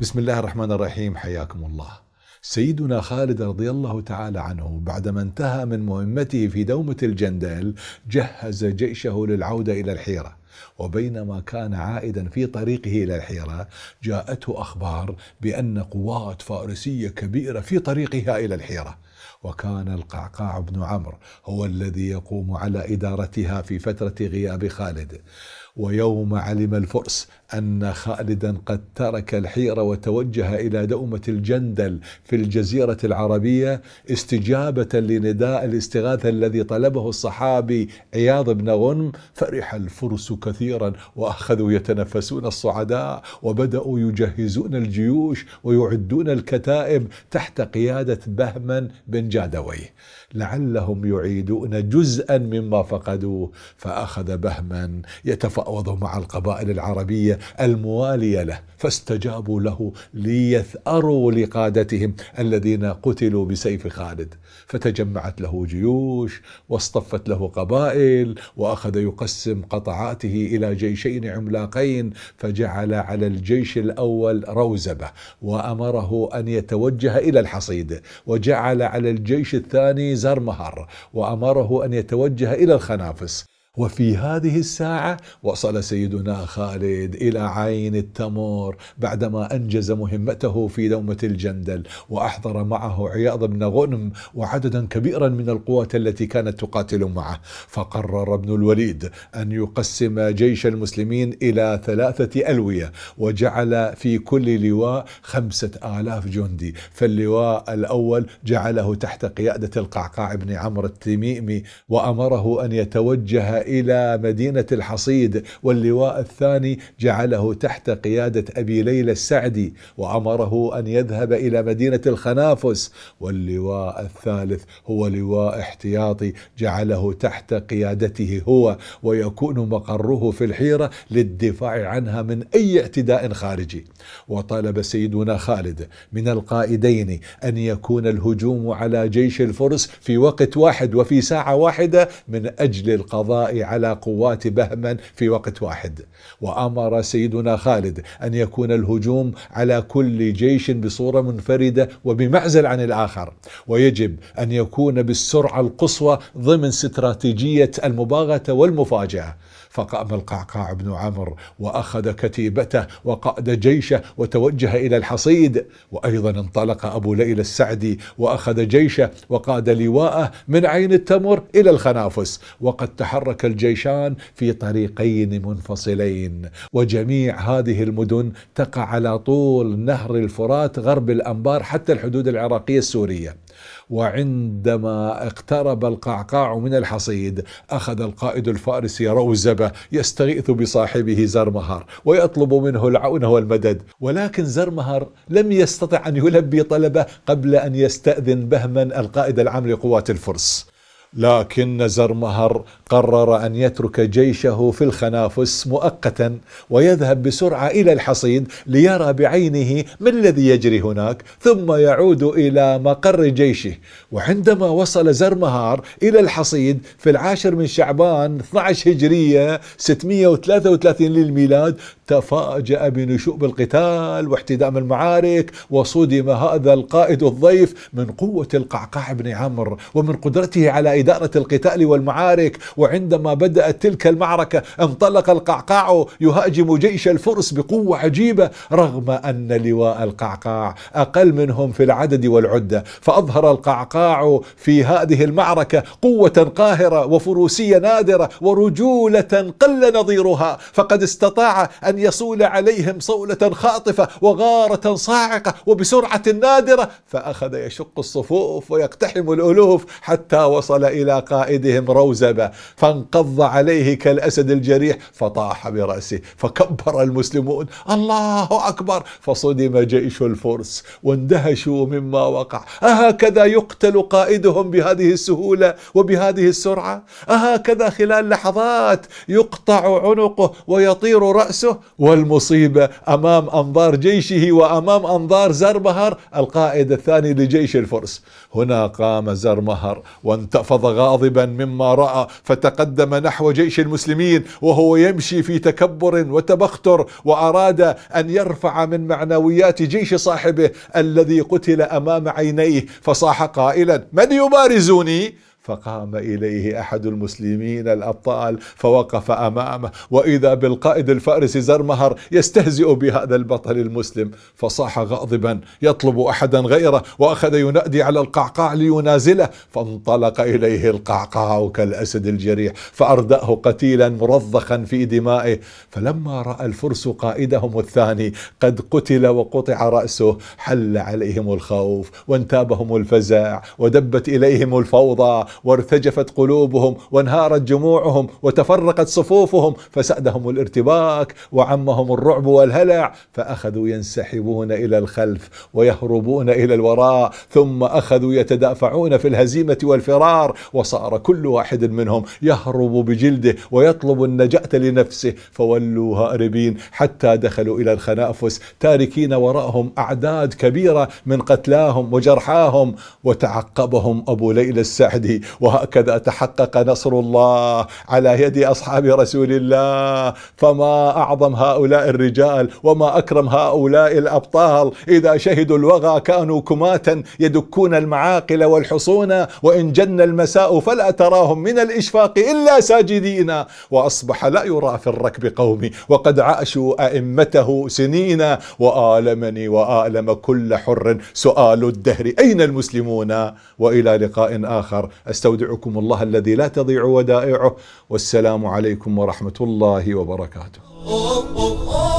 بسم الله الرحمن الرحيم حياكم الله سيدنا خالد رضي الله تعالى عنه بعدما انتهى من مهمته في دومة الجندل جهز جيشه للعودة إلى الحيرة وبينما كان عائدا في طريقه إلى الحيرة جاءته أخبار بأن قوات فارسية كبيرة في طريقها إلى الحيرة وكان القعقاع بن عمرو هو الذي يقوم على إدارتها في فترة غياب خالد ويوم علم الفرس أن خالدا قد ترك الحيرة وتوجه إلى دؤمة الجندل في الجزيرة العربية استجابة لنداء الاستغاثة الذي طلبه الصحابي عياض بن غنم فرح الفرس كثيرا وأخذوا يتنفسون الصعداء وبدأوا يجهزون الجيوش ويعدون الكتائب تحت قيادة بهمن بن جادوي لعلهم يعيدون جزءا مما فقدوه فأخذ بهمن يتفاوض مع القبائل العربية الموالية له فاستجابوا له ليثأروا لقادتهم الذين قتلوا بسيف خالد فتجمعت له جيوش واصطفت له قبائل وأخذ يقسم قطعاته إلى جيشين عملاقين فجعل على الجيش الأول روزبة وأمره أن يتوجه إلى الحصيد وجعل على الجيش الثاني زرمهر وأمره أن يتوجه إلى الخنافس وفي هذه الساعة وصل سيدنا خالد إلى عين التمر بعدما أنجز مهمته في دومة الجندل وأحضر معه عياض بن غنم وعددا كبيرا من القوات التي كانت تقاتل معه فقرر ابن الوليد أن يقسم جيش المسلمين إلى ثلاثة ألوية وجعل في كل لواء خمسة آلاف جندي فاللواء الأول جعله تحت قيادة القعقاع بن عمرو التميمي وأمره أن يتوجه إلى مدينة الحصيد واللواء الثاني جعله تحت قيادة أبي ليلى السعدي وأمره أن يذهب إلى مدينة الخنافس واللواء الثالث هو لواء احتياطي جعله تحت قيادته هو ويكون مقره في الحيرة للدفاع عنها من أي اعتداء خارجي وطلب سيدنا خالد من القائدين أن يكون الهجوم على جيش الفرس في وقت واحد وفي ساعة واحدة من أجل القضاء على قوات بهمن في وقت واحد وامر سيدنا خالد ان يكون الهجوم على كل جيش بصوره منفرده وبمعزل عن الاخر ويجب ان يكون بالسرعه القصوى ضمن استراتيجيه المباغته والمفاجاه فقام القعقاع بن عمرو واخذ كتيبته وقاد جيشه وتوجه الى الحصيد وايضا انطلق ابو ليلى السعدي واخذ جيشه وقاد لواءه من عين التمر الى الخنافس وقد تحرك الجيشان في طريقين منفصلين وجميع هذه المدن تقع على طول نهر الفرات غرب الأنبار حتى الحدود العراقية السورية وعندما اقترب القعقاع من الحصيد أخذ القائد الفارسي روزبة يستغيث بصاحبه زرمهر ويطلب منه العون والمدد ولكن زرمهر لم يستطع أن يلبي طلبه قبل أن يستأذن بهمن القائد العام لقوات الفرس لكن زرمهر قرر ان يترك جيشه في الخنافس مؤقتا ويذهب بسرعه الى الحصيد ليرى بعينه ما الذي يجري هناك ثم يعود الى مقر جيشه وعندما وصل زرمهار الى الحصيد في العاشر من شعبان 12 هجريه 633 للميلاد تفاجأ بنشوء القتال واحتدام المعارك وصدم هذا القائد الضيف من قوه القعقاع بن عمرو ومن قدرته على إدارة القتال والمعارك وعندما بدأت تلك المعركة انطلق القعقاع يهاجم جيش الفرس بقوة عجيبة رغم أن لواء القعقاع أقل منهم في العدد والعدة فأظهر القعقاع في هذه المعركة قوة قاهرة وفروسية نادرة ورجولة قل نظيرها فقد استطاع أن يصول عليهم صولة خاطفة وغارة صاعقة وبسرعة نادرة فأخذ يشق الصفوف ويقتحم الألوف حتى وصل إلى قائدهم روزبة فانقض عليه كالأسد الجريح فطاح برأسه فكبر المسلمون الله أكبر فصدم جيش الفرس واندهشوا مما وقع أهكذا يقتل قائدهم بهذه السهولة وبهذه السرعة أهكذا خلال لحظات يقطع عنقه ويطير رأسه والمصيبة أمام أنظار جيشه وأمام أنظار زربهر القائد الثاني لجيش الفرس هنا قام زرمهر وانتفض فأعرض غاضبا مما رأى فتقدم نحو جيش المسلمين وهو يمشي في تكبر وتبختر وأراد أن يرفع من معنويات جيش صاحبه الذي قتل أمام عينيه فصاح قائلا من يبارزني فقام اليه احد المسلمين الابطال فوقف امامه واذا بالقائد الفارسي زرمهر يستهزئ بهذا البطل المسلم فصاح غاضبا يطلب احدا غيره واخذ ينادي على القعقاع لينازله فانطلق اليه القعقاع كالاسد الجريح فارداه قتيلا مرضخا في دمائه فلما راى الفرس قائدهم الثاني قد قتل وقطع راسه حل عليهم الخوف وانتابهم الفزع ودبت اليهم الفوضى وارتجفت قلوبهم وانهارت جموعهم وتفرقت صفوفهم فسأدهم الارتباك وعمهم الرعب والهلع فأخذوا ينسحبون إلى الخلف ويهربون إلى الوراء ثم أخذوا يتدافعون في الهزيمة والفرار وصار كل واحد منهم يهرب بجلده ويطلب النجاة لنفسه فولوا هاربين حتى دخلوا إلى الخنافس تاركين وراءهم أعداد كبيرة من قتلاهم وجرحاهم وتعقبهم أبو ليلى السعدي وهكذا تحقق نصر الله على يد اصحاب رسول الله فما اعظم هؤلاء الرجال وما اكرم هؤلاء الابطال اذا شهدوا الوغى كانوا كماة يدكون المعاقل والحصون وان جن المساء فلا تراهم من الاشفاق الا ساجدين واصبح لا يرى في الركب قومي وقد عاشوا ائمته سنين والمني والم كل حر سؤال الدهر اين المسلمون والى لقاء اخر استودعكم الله الذي لا تضيع ودائعه والسلام عليكم ورحمه الله وبركاته